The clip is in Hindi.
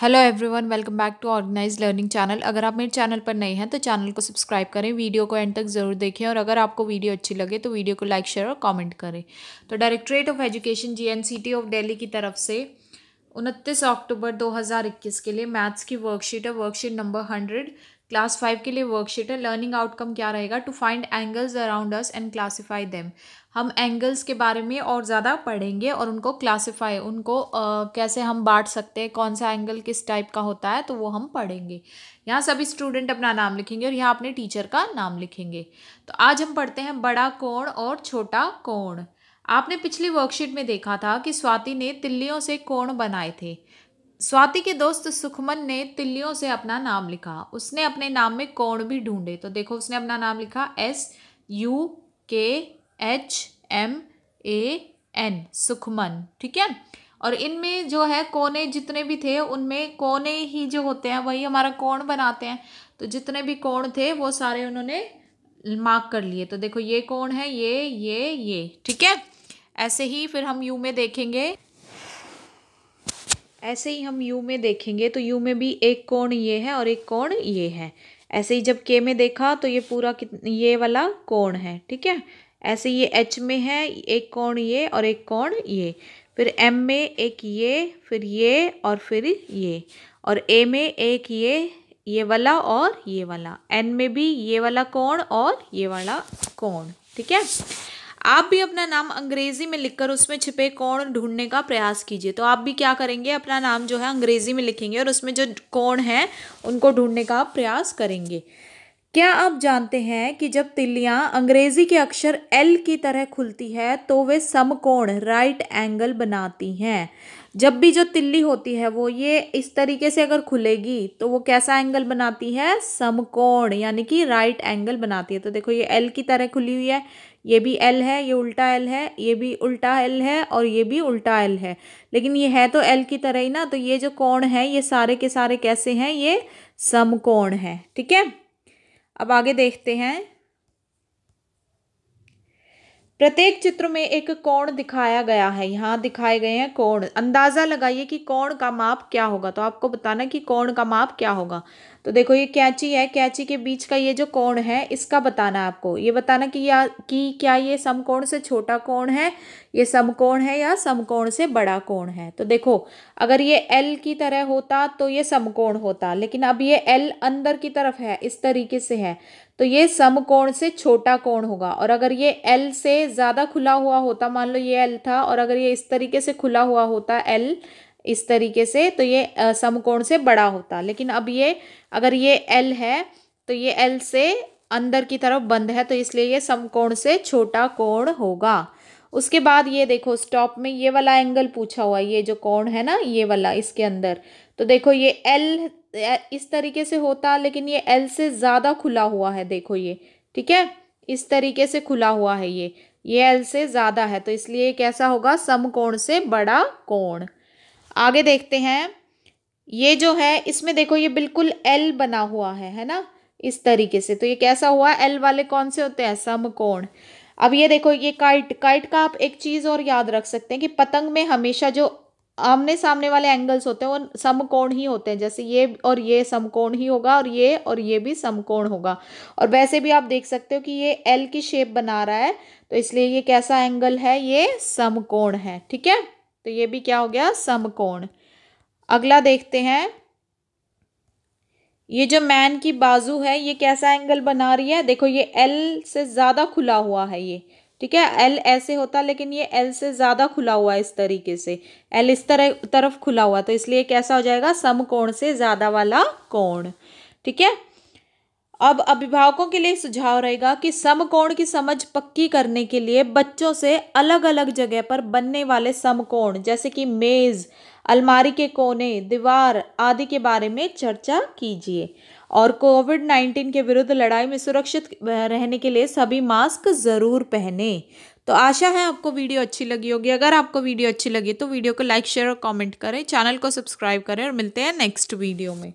hello everyone welcome back to organize learning channel अगर आप मेरे चैनल पर नए हैं तो चैनल को सब्सक्राइब करें वीडियो को एंड तक ज़रूर देखें और अगर आपको वीडियो अच्छी लगे तो वीडियो को लाइक शेयर और कमेंट करें तो directorate of education GNCT of Delhi की तरफ से उनतीस अक्टूबर 2021 के लिए मैथ्स की वर्कशीट है worksheet number hundred class five के लिए वर्कशीट है लर्निंग आउटकम क्या रहेगा to find angles around us and classify them हम एंगल्स के बारे में और ज़्यादा पढ़ेंगे और उनको क्लासीफाई उनको आ, कैसे हम बांट सकते हैं कौन सा एंगल किस टाइप का होता है तो वो हम पढ़ेंगे यहाँ सभी स्टूडेंट अपना नाम लिखेंगे और यहाँ अपने टीचर का नाम लिखेंगे तो आज हम पढ़ते हैं बड़ा कोण और छोटा कोण आपने पिछली वर्कशीट में देखा था कि स्वाति ने तिल्लियों से कोण बनाए थे स्वाति के दोस्त सुखमन ने तिल्लियों से अपना नाम लिखा उसने अपने नाम में कोण भी ढूंढे तो देखो उसने अपना नाम लिखा S U K H M A N Sukhman ठीक है और इनमें जो है कोने जितने भी थे उनमें कोने ही जो होते हैं वही हमारा कोण बनाते हैं तो जितने भी कोण थे वो सारे उन्होंने मार्क कर लिए तो देखो ये कोण है ये ये ये ठीक है ऐसे ही फिर हम यू में देखेंगे ऐसे ही हम यू में देखेंगे तो यू में भी एक कोण ये है और एक कोण ये है ऐसे ही जब के में देखा तो ये पूरा ये वाला कोण है ठीक है ऐसे ये एच में है एक कोण ये और एक कोण ये फिर एम में एक ये फिर ये और फिर ये और ए में एक ये ये वाला और ये वाला एन में भी ये वाला कोण और ये वाला कोण ठीक है आप भी अपना नाम अंग्रेजी में लिखकर उसमें छिपे कोण ढूंढने का प्रयास कीजिए तो आप भी क्या करेंगे अपना नाम जो है अंग्रेजी में लिखेंगे और उसमें जो कोण है उनको ढूंढने का आप प्रयास करेंगे क्या आप जानते हैं कि जब तिल्लियां अंग्रेजी के अक्षर एल की तरह खुलती है तो वे समकोण राइट एंगल बनाती हैं जब भी जो तिल्ली होती है वो ये इस तरीके से अगर खुलेगी तो वो कैसा एंगल बनाती है समकोण यानी कि राइट एंगल बनाती है तो देखो ये एल की तरह खुली हुई है ये भी एल है ये उल्टा एल है ये भी उल्टा एल है और ये भी उल्टा एल है लेकिन ये है तो एल की तरह ही ना तो ये जो कोण है ये सारे के सारे कैसे हैं ये समकोण है ठीक है अब आगे देखते हैं प्रत्येक चित्र में एक कोण दिखाया गया है यहाँ दिखाए गए हैं कोण अंदाज़ा लगाइए कि कोण का माप क्या होगा तो आपको बताना कि कोण का माप क्या होगा तो देखो ये कैंची है कैंची के बीच का ये जो कोण है इसका बताना आपको ये बताना कि या कि क्या ये समकोण से छोटा कोण है ये समकोण है या समकोण से बड़ा कोण है तो देखो अगर ये एल की तरह होता तो ये समकोण होता लेकिन अब ये एल अंदर की तरफ है इस तरीके से है तो ये समकोण से छोटा कोण होगा और अगर ये एल से ज़्यादा खुला हुआ होता मान लो ये एल था और अगर ये इस तरीके से खुला हुआ होता एल इस तरीके से तो ये समकोण से बड़ा होता लेकिन अब ये अगर ये एल है तो ये एल से अंदर की तरफ बंद है तो इसलिए ये समकोण से छोटा कोण होगा उसके बाद ये देखो स्टॉप में ये वाला एंगल पूछा हुआ ये जो कोण है ना ये वाला इसके अंदर तो देखो ये एल इस तरीके से होता लेकिन ये एल से ज़्यादा खुला हुआ है देखो ये ठीक है इस तरीके से खुला हुआ है ये ये एल से ज़्यादा है तो इसलिए कैसा होगा समकोण से बड़ा कोण आगे देखते हैं ये जो है इसमें देखो ये बिल्कुल एल बना हुआ है है ना इस तरीके से तो ये कैसा हुआ एल वाले कौन से होते हैं समकोण अब ये देखो ये काइट काइट का आप एक चीज़ और याद रख सकते हैं कि पतंग में हमेशा जो आमने सामने वाले एंगल्स होते हैं वो समकोण ही होते हैं जैसे ये और ये समकोण ही होगा और ये और ये भी समकोण होगा और वैसे भी आप देख सकते हो कि ये एल की शेप बना रहा है तो इसलिए ये कैसा एंगल है ये समकोण है ठीक है तो ये भी क्या हो गया समकोण अगला देखते हैं ये जो मैन की बाजू है ये कैसा एंगल बना रही है देखो ये एल से ज़्यादा खुला हुआ है ये ठीक है एल ऐसे होता लेकिन ये एल से ज़्यादा खुला हुआ है इस तरीके से एल इस तरह तरफ खुला हुआ तो इसलिए कैसा हो जाएगा समकोण से ज़्यादा वाला कोण ठीक है अब अभिभावकों के लिए सुझाव रहेगा कि समकोण की समझ पक्की करने के लिए बच्चों से अलग अलग जगह पर बनने वाले समकोण जैसे कि मेज़ अलमारी के कोने दीवार आदि के बारे में चर्चा कीजिए और कोविड नाइन्टीन के विरुद्ध लड़ाई में सुरक्षित रहने के लिए सभी मास्क ज़रूर पहने तो आशा है आपको वीडियो अच्छी लगी होगी अगर आपको वीडियो अच्छी लगी तो वीडियो को लाइक शेयर और कमेंट करें चैनल को सब्सक्राइब करें और मिलते हैं नेक्स्ट वीडियो में